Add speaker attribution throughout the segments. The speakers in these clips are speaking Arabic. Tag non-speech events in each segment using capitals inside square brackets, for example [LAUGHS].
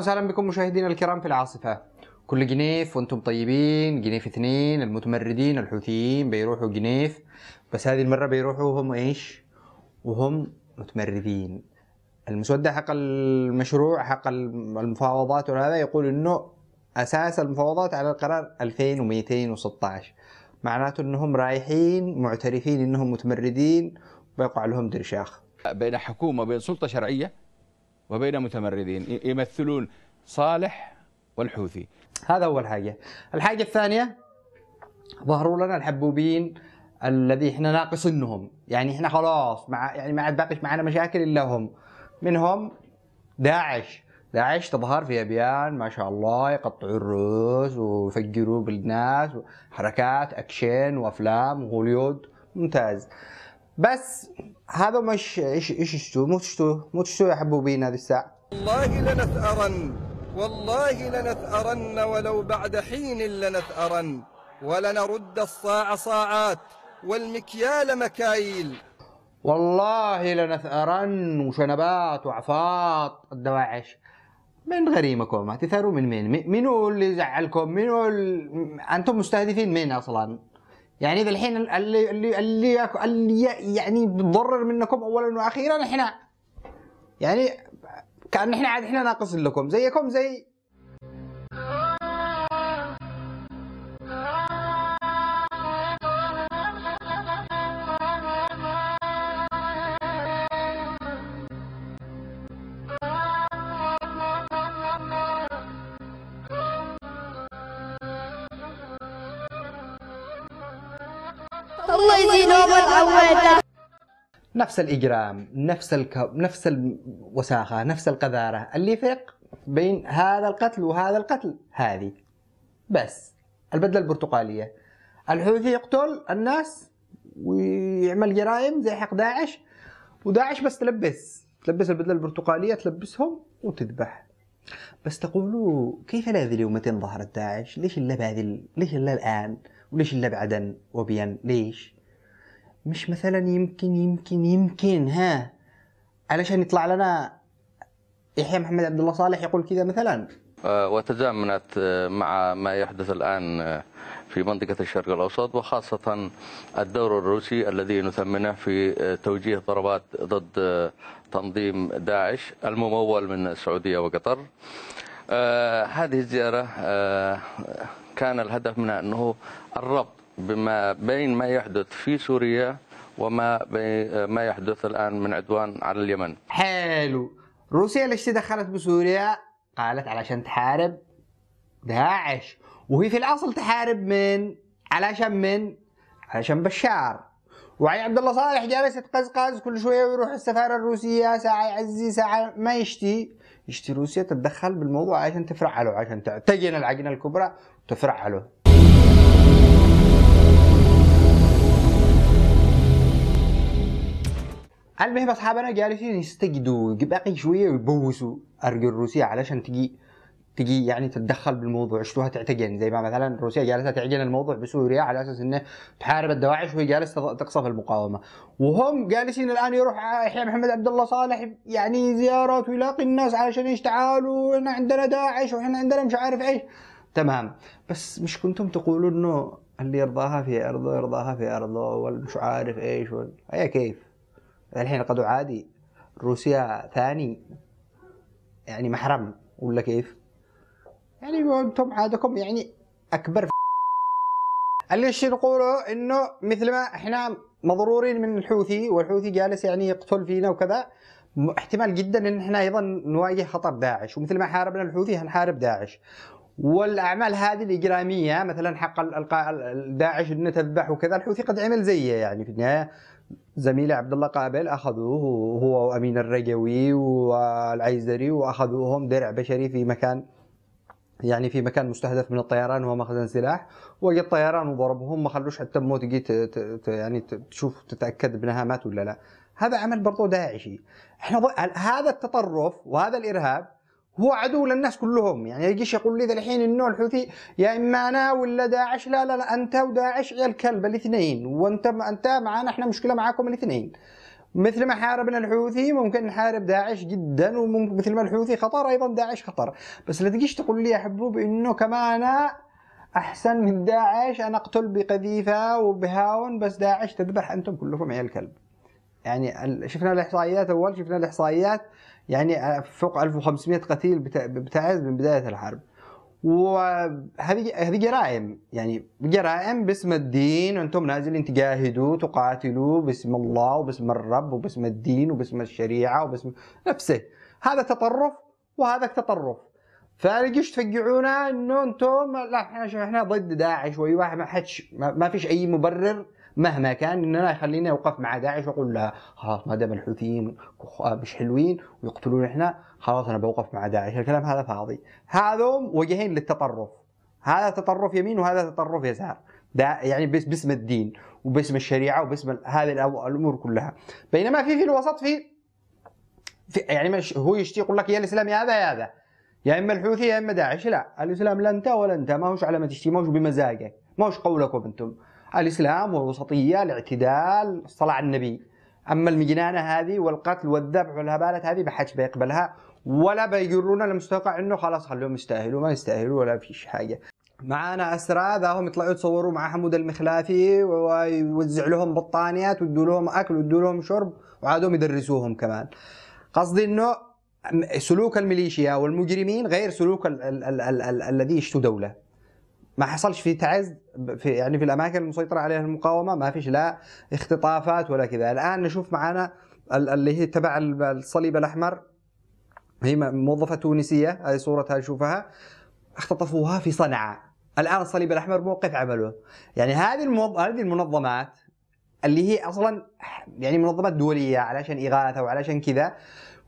Speaker 1: وسهلا بكم مشاهدينا الكرام في العاصفة كل جنيف وانتم طيبين جنيف اثنين المتمردين الحوثيين بيروحوا جنيف بس هذه المرة بيروحوا وهم ايش وهم متمردين المسودة حق المشروع حق المفاوضات وهذا يقول انه اساس المفاوضات على القرار 2216 معناته انهم رايحين معترفين انهم متمردين ويقع لهم درشاخ بين حكومة وبين سلطة شرعية وبين متمردين يمثلون صالح والحوثي هذا أول حاجة الحاجة الثانية ظهروا لنا الحبوبين الذي احنا ناقصنهم يعني احنا خلاص مع يعني ما عاد باقيش معنا مشاكل الا هم منهم داعش داعش تظهر في ابيان ما شاء الله يقطعوا الرؤوس ويفجروا بالناس حركات اكشن وافلام وهوليود ممتاز بس هذا مش ايش ايش تشتوا مو تشتوه مو تشتوه يا حبوبين هذه الساعه والله لنثأرن والله لنثأرن ولو بعد حين لنثأرن ولنرد الصاع صاعات والمكيال مكايل والله لنثأرن وشنبات وعفاط الدواعش من غريمكم تثاروا من مين؟ منو اللي زعلكم؟ منو اللي... انتم مستهدفين مين اصلا؟ يعني اذا الحين اللي اللي اللي, اللي يعني بتضرر منكم اولا واخيرا احنا يعني كان احنا عاد احنا ناقص لكم زيكم زي نفس الاجرام نفس الكب نفس الوساخه نفس القذاره اللي يفرق بين هذا القتل وهذا القتل هذه بس البدله البرتقاليه الحوثي يقتل الناس ويعمل جرائم زي حق داعش وداعش بس تلبس تلبس البدله البرتقاليه تلبسهم وتذبح بس تقولوا كيف لا ذي اليوم ظهرت داعش؟ ليش الا بهذه ليش الا الان؟ وليش الا بعدن وبين؟ ليش؟ مش مثلا يمكن يمكن يمكن ها علشان يطلع لنا يحيى محمد عبد الله صالح يقول كذا مثلا آه، وتزامنت آه، مع ما يحدث الآن آه، في منطقة الشرق الأوسط وخاصة الدور الروسي الذي نثمنه في توجيه ضربات ضد تنظيم داعش الممول من السعودية وقطر هذه الزيارة كان الهدف منها أنه الربط بما بين ما يحدث في سوريا وما ما يحدث الآن من عدوان على اليمن حلو روسيا ليش تدخلت بسوريا قالت علشان تحارب داعش وهي في الأصل تحارب من علشان من علشان بشار وعلي عبد الله صالح جالس يتقزقز كل شويه ويروح السفاره الروسيه ساعه يعزي ساعه ما يشتي يشتي روسيا تتدخل بالموضوع عشان تفرع عشان تعتجن العجنه الكبرى وتفرع المهم اصحاب انا جالسين يستجدوا باقي شويه ويبوسوا ارجو الروسيه علشان تجي تجي يعني تتدخل بالموضوع شلوها تعتجن زي ما مثلا روسيا جالسه تعجن الموضوع بسوريا على اساس انه تحارب الدواعش وهي جالسه تقصف المقاومه وهم جالسين الان يروح يحيى محمد عبد الله صالح يعني زيارات ويلاقي الناس علشان ايش تعالوا احنا عندنا داعش واحنا عندنا مش عارف ايش تمام بس مش كنتم تقولون انه اللي يرضاها في ارضه يرضاها في ارضه والمش عارف ايش وال... هي كيف الحين قد عادي روسيا ثاني يعني محرم ولا كيف؟ يعني انتم عادكم يعني اكبر اللي ايش نقوله انه مثل ما احنا مضرورين من الحوثي والحوثي جالس يعني يقتل فينا وكذا احتمال جدا ان احنا ايضا نواجه خطر داعش ومثل ما حاربنا الحوثي هنحارب داعش والاعمال هذه الاجراميه مثلا حق داعش انه تذبح وكذا الحوثي قد عمل زيه يعني في النهايه زميلي عبد الله قابل اخذوه هو وامين الرجوي والعيزري واخذوهم درع بشري في مكان يعني في مكان مستهدف من الطيران وهو مخزن سلاح وجد طيران وضربهم ما خلوش حتى موت تجي يعني تشوف تتاكد بانها مات ولا لا هذا عمل برضو داعشي احنا هذا التطرف وهذا الارهاب هو عدو للناس كلهم يعني يجيش يقول لي الحين انه الحوثي يا اما انا ولا داعش لا لا لا انت وداعش يا الكلب الاثنين وانت انت معنا احنا مشكله معاكم الاثنين مثل ما حاربنا الحوثي ممكن نحارب داعش جدا وممكن مثل ما الحوثي خطر ايضا داعش خطر بس لا تجيش تقول لي يا حبوب انه كمان احسن من داعش انا اقتل بقذيفه وبهاون بس داعش تذبح انتم كلكم يا الكلب يعني شفنا الاحصائيات اول شفنا الاحصائيات يعني آه، فوق 1500 قتيل بتعز من بدايه الحرب وهذه هذه جرائم يعني جرائم باسم الدين انتم نازلين تجاهدوا تقاتلوا باسم الله وباسم الرب وباسم الدين وباسم الشريعه وباسم نفسه هذا تطرف وهذاك تطرف فليش تفجعونا انه انتم لا احنا احنا ضد داعش واحد ما حدش ما فيش اي مبرر مهما كان ان انا يخليني اوقف مع داعش واقول لها خلاص ما دام الحوثيين مش حلوين ويقتلون احنا خلاص انا بوقف مع داعش الكلام هذا فاضي هذوم وجهين للتطرف هذا تطرف يمين وهذا تطرف يسار ده يعني بس باسم الدين وباسم الشريعه وباسم هذه الامور كلها بينما في في الوسط في, في يعني مش هو يشتي يقول لك يا الاسلام يا هذا يا هذا يا اما الحوثي يا اما داعش لا الاسلام لا انت ولا انت ما هوش على ما تشتي ما هوش بمزاجك ما هوش قولك وبنتم الإسلام والوسطية الاعتدال الصلاة على النبي أما المجنانة هذه والقتل والذبح والهبالة هذه ما حدش بيقبلها ولا بيقولون المستوقع انه خلاص خلوهم يستاهلوا ما يستاهلوا ولا فيش حاجه معانا اسرى ذاهم يطلعوا يتصوروا مع حمود المخلافي ويوزع لهم بطانيات ويدوا لهم اكل ويدوا لهم شرب وعادهم يدرسوهم كمان قصدي انه سلوك الميليشيا والمجرمين غير سلوك الذي يشتوا دوله ما حصلش في تعز في يعني في الاماكن المسيطره عليها المقاومه ما فيش لا اختطافات ولا كذا الان نشوف معانا اللي هي تبع الصليب الاحمر هي موظفه تونسيه هذه صورتها نشوفها اختطفوها في صنعاء الان الصليب الاحمر موقف عمله يعني هذه الموض... هذه المنظمات اللي هي اصلا يعني منظمات دوليه علشان اغاثه وعلشان كذا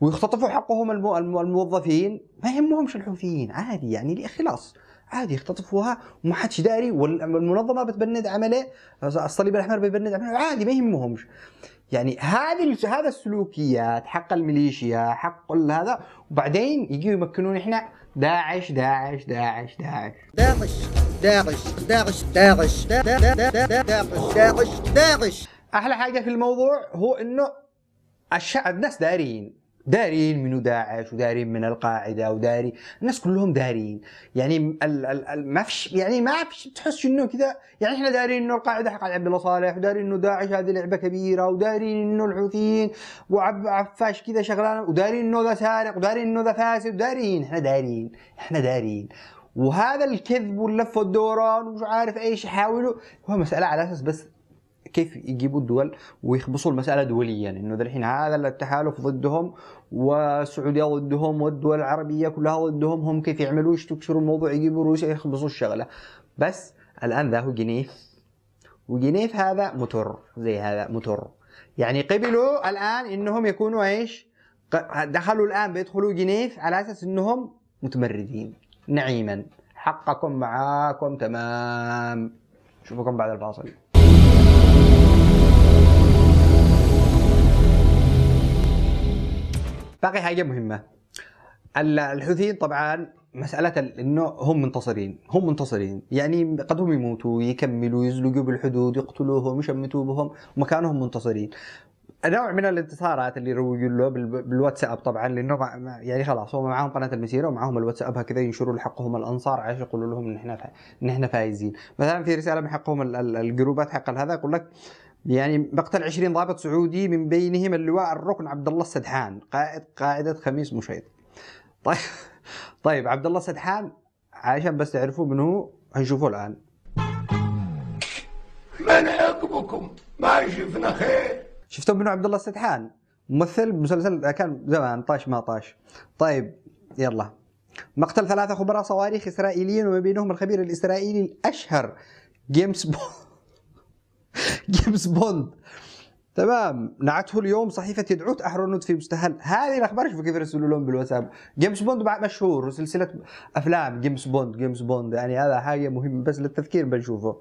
Speaker 1: ويختطفوا حقهم المو... الموظفين ما يهمهمش الحوثيين عادي يعني خلاص عادي يختطفوها وما حدش داري والمنظمه بتبند عمليه الصليب الاحمر بيبند عمليه عادي ما يهمهمش يعني هذه هذا السلوكيات حق الميليشيا حق هذا وبعدين يجوا يمكنون احنا داعش داعش داعش داعش داعش داعش داعش داعش داعش داعش داعش احلى حاجه في الموضوع هو انه الشعب الناس دارين دارين منو داعش ودارين من القاعده وداري الناس كلهم دارين يعني ال ال ال ما فيش يعني ما فيش تحس انه كذا يعني احنا دارين انه القاعده حق عبد الله صالح ودارين انه داعش هذه لعبه كبيره ودارين انه الحوثيين وعفاش كذا شغلانه ودارين انه ذا سارق ودارين انه ذا فاسد ودارين احنا دارين احنا دارين وهذا الكذب واللف والدوران ومش عارف ايش يحاولوا هو مساله على اساس بس كيف يجيبوا الدول ويخبصوا المساله دوليا انه الحين هذا التحالف ضدهم والسعوديه ضدهم والدول العربيه كلها ضدهم هم كيف يعملوا يشتكشروا الموضوع يجيبوا روسيا يخبصوا الشغله بس الان ذا هو جنيف وجنيف هذا متر زي هذا متر يعني قبلوا الان انهم يكونوا ايش دخلوا الان بيدخلوا جنيف على اساس انهم متمردين نعيما حقكم معاكم تمام شوفكم بعد الفاصل باقي حاجه مهمه الحوثيين طبعا مسألة انه هم منتصرين، هم منتصرين، يعني قد هم يموتوا، يكملوا، يزلقوا بالحدود، يقتلوهم، يشمتوا بهم، مكانهم منتصرين. نوع من الانتصارات اللي يروجوا له بالواتساب طبعا لانه يعني خلاص هم معاهم قناه المسيره ومعاهم الواتساب هكذا ينشروا لحقهم الانصار عشان يقولوا لهم نحن نحن فايزين، مثلا في رساله من حقهم الجروبات حق هذا يقول لك يعني مقتل 20 ضابط سعودي من بينهم اللواء الركن عبد الله السدحان قائد قاعده خميس مشيط طيب [LAUGHS] طيب عبد الله السدحان عشان بس تعرفوا من هو هنشوفه الان من حكمكم ما شفنا خير شفتوا منو عبد الله السدحان ممثل مسلسل كان زمان طاش ما طاش طيب يلا مقتل ثلاثة خبراء صواريخ إسرائيليين وما بينهم الخبير الإسرائيلي الأشهر جيمس بوند [LAUGHS] [LAUGHS] جيمس بوند تمام نعته اليوم صحيفة يدعوت أهرنوت في مستهل هذه الأخبار شوفوا كيف يرسلوا لهم بالواتساب جيمس بوند بعد مشهور وسلسلة أفلام جيمس بوند جيمس بوند يعني هذا حاجة مهمة بس للتذكير بنشوفه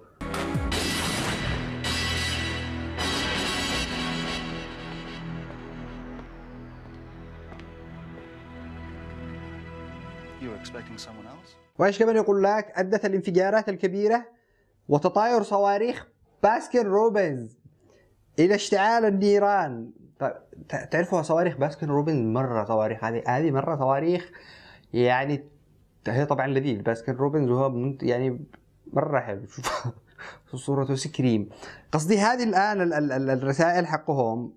Speaker 1: وايش كمان يقول لك ادت الانفجارات الكبيره وتطاير صواريخ باسكن روبنز الى اشتعال النيران تعرفوا صواريخ باسكن روبنز مره صواريخ هذه هذه مره صواريخ يعني هي طبعا لذيذ باسكن روبنز وهو يعني مره حلو [LAUGHS] شوف صورته سكريم قصدي هذه الان الرسائل حقهم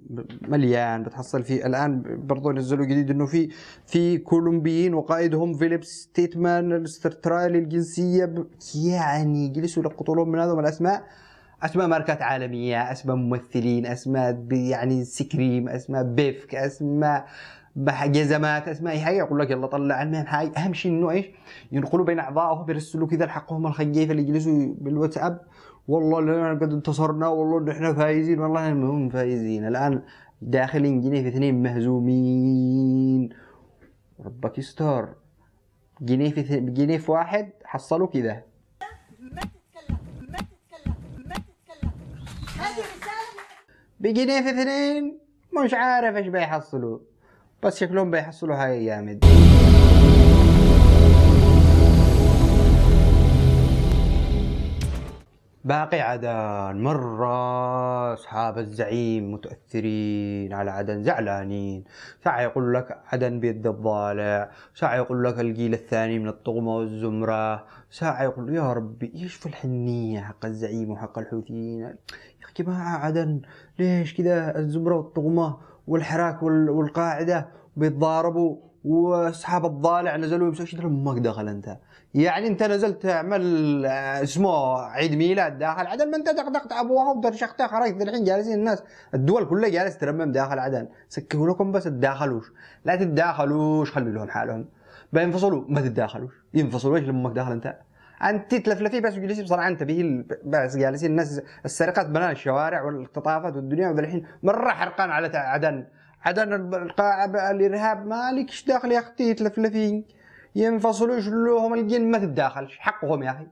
Speaker 1: مليان بتحصل في الان برضو نزلوا جديد انه في في كولومبيين وقائدهم فيليبس تيتمان الاسترترالي الجنسيه يعني جلسوا يلقطوا لهم من هذول الاسماء اسماء ماركات عالميه اسماء ممثلين اسماء يعني سكريم اسماء بيفك اسماء جزمات اسماء هي يقول لك يلا طلع المهم هاي اهم شيء انه ايش ينقلوا بين اعضائه يرسلوا كذا لحقهم الخجيفه اللي يجلسوا بالواتساب والله قد انتصرنا والله نحن فايزين والله المهم فايزين الان داخلين جنيه اثنين مهزومين ربك يستر جنيه في جنيه في واحد حصلوا كذا بجنيه في اثنين مش عارف ايش بيحصلوا بس شكلهم بيحصلوا هاي جامد باقي عدن مرة أصحاب الزعيم متأثرين على عدن زعلانين ساعة يقول لك عدن بيد الضالع ساعة يقول لك الجيل الثاني من الطغمة والزمرة ساعة يقول يا ربي إيش في الحنية حق الزعيم وحق الحوثيين يا جماعة عدن ليش كذا الزمرة والطغمة والحراك والقاعدة بيتضاربوا واصحاب الضالع نزلوا يمسوا شيء ما دخل انت يعني انت نزلت تعمل آه، اسمه عيد ميلاد داخل عدن ما انت دقدقت ابوها ودرشقت خرجت الحين جالسين الناس الدول كلها جالسه ترمم داخل عدن سكروا لكم بس تداخلوش لا تتداخلوش خلوا لهم حالهم بينفصلوا ما تتداخلوش ينفصلوا ايش لما داخل انت انت تلفلفي بس وجلسي بصراحه انت به بس جالسين الناس السرقات بنان الشوارع والاختطافات والدنيا والحين مره حرقان على عدن حتى القاعة الارهاب مالكش داخل يا اختي يتلفلفين ينفصلوش لهم الجن ما تتداخلش حقهم يا اخي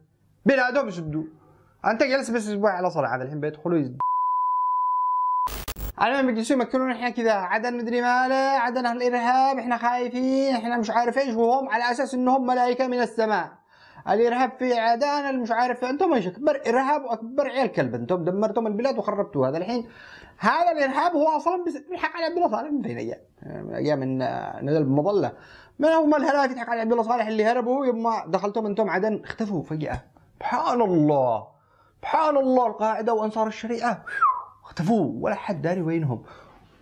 Speaker 1: بلادهم يسدوا انت جالس بس اسبوع على صلاة هذا الحين بيدخلوا على المهم بيجلسوا يمكنون احنا كذا عدن مدري ماله عدن الارهاب احنا خايفين احنا مش عارف ايش وهم على اساس انهم ملائكه من السماء الارهاب في عدانا مش عارف انتم ايش اكبر ارهاب واكبر عيال كلب انتم دمرتم البلاد وخربتوها هذا الحين هذا الارهاب هو اصلا بيضحك على عبد الله صالح من فين ايام؟ من ايام آه، نزل بمظله من هم الهلاك يضحك على عبد الله صالح اللي هربوا يما دخلتم انتم عدن اختفوا فجاه سبحان الله سبحان الله القاعده وانصار الشريعه اختفوا ولا حد داري وينهم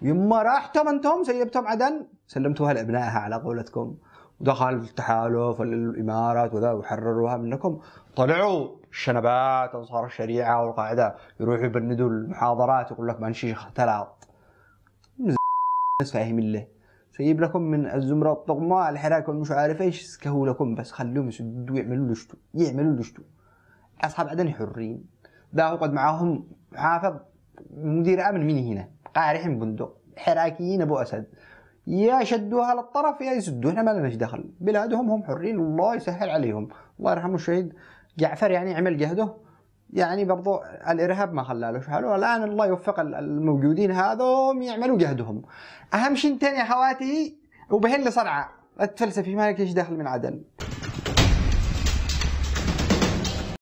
Speaker 1: يما راحتم انتم سيبتم عدن سلمتوها لابنائها على قولتكم دخل في التحالف الامارات وذا وحرروها منكم طلعوا الشنبات انصار الشريعه والقاعده يروحوا يبندوا المحاضرات يقول لك ما نشي اختلاط ناس فاهم الله سيب لكم من الزمرة الطغماء الحراك والمش عارف ايش يسكهوا لكم بس خلوهم يسدوا يعملوا اللي شتوا يعملوا اللي شتوا اصحاب عدن حرين ذا قد معاهم حافظ مدير امن من هنا قارحين بندق حراكيين ابو اسد يا شدوها للطرف يا يسدوها احنا ما لناش دخل بلادهم هم حرين الله يسهل عليهم الله يرحمه الشهيد جعفر يعني عمل جهده يعني برضو الارهاب ما خلاله شحاله الان الله يوفق الموجودين هذوم يعملوا جهدهم اهم شيء ثاني يا حواتي وبهن لصنعاء التفلسفي مالك ايش دخل من عدن